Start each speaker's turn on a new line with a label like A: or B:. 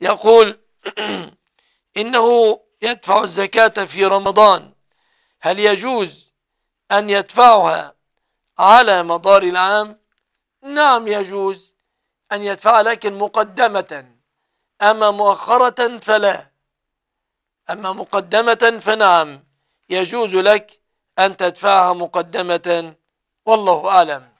A: يقول إنه يدفع الزكاة في رمضان هل يجوز أن يدفعها على مدار العام نعم يجوز أن يدفع لكن مقدمة أما مؤخرة فلا أما مقدمة فنعم يجوز لك أن تدفعها مقدمة والله أعلم